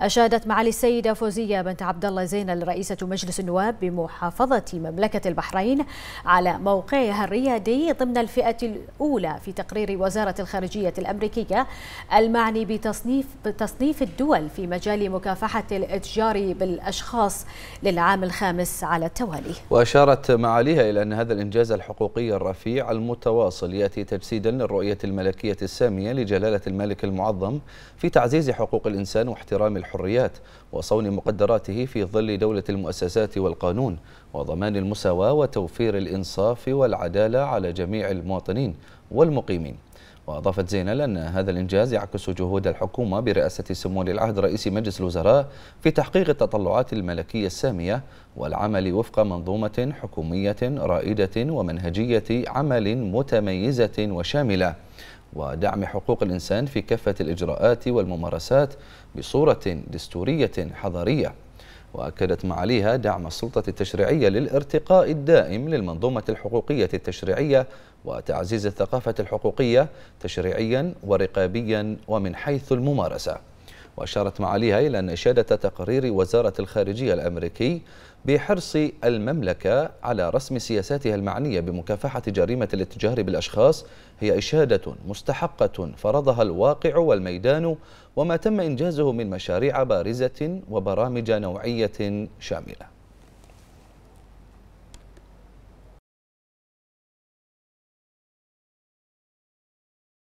أشادت معالي السيدة فوزية بنت عبد الله زينل رئيسة مجلس النواب بمحافظة مملكة البحرين على موقعها الريادي ضمن الفئة الأولى في تقرير وزارة الخارجية الأمريكية المعني بتصنيف بتصنيف الدول في مجال مكافحة الإتجار بالأشخاص للعام الخامس على التوالي. وأشارت معاليها إلى أن هذا الإنجاز الحقوقي الرفيع المتواصل يأتي تجسيدا للرؤية الملكية السامية لجلالة الملك المعظم في تعزيز حقوق الإنسان واحترام الحريات وصون مقدراته في ظل دولة المؤسسات والقانون وضمان المساواة وتوفير الإنصاف والعدالة على جميع المواطنين والمقيمين وأضافت زينل أن هذا الإنجاز يعكس جهود الحكومة برئاسة سمو العهد رئيس مجلس الوزراء في تحقيق التطلعات الملكية السامية والعمل وفق منظومة حكومية رائدة ومنهجية عمل متميزة وشاملة ودعم حقوق الإنسان في كافة الإجراءات والممارسات بصورة دستورية حضارية وأكدت معاليها دعم السلطة التشريعية للارتقاء الدائم للمنظومة الحقوقية التشريعية وتعزيز الثقافة الحقوقية تشريعيا ورقابيا ومن حيث الممارسة وأشارت معاليها إلى أن إشادة تقرير وزارة الخارجية الأمريكي بحرص المملكة على رسم سياساتها المعنية بمكافحة جريمة الاتجار بالأشخاص هي إشادة مستحقة فرضها الواقع والميدان وما تم إنجازه من مشاريع بارزة وبرامج نوعية شاملة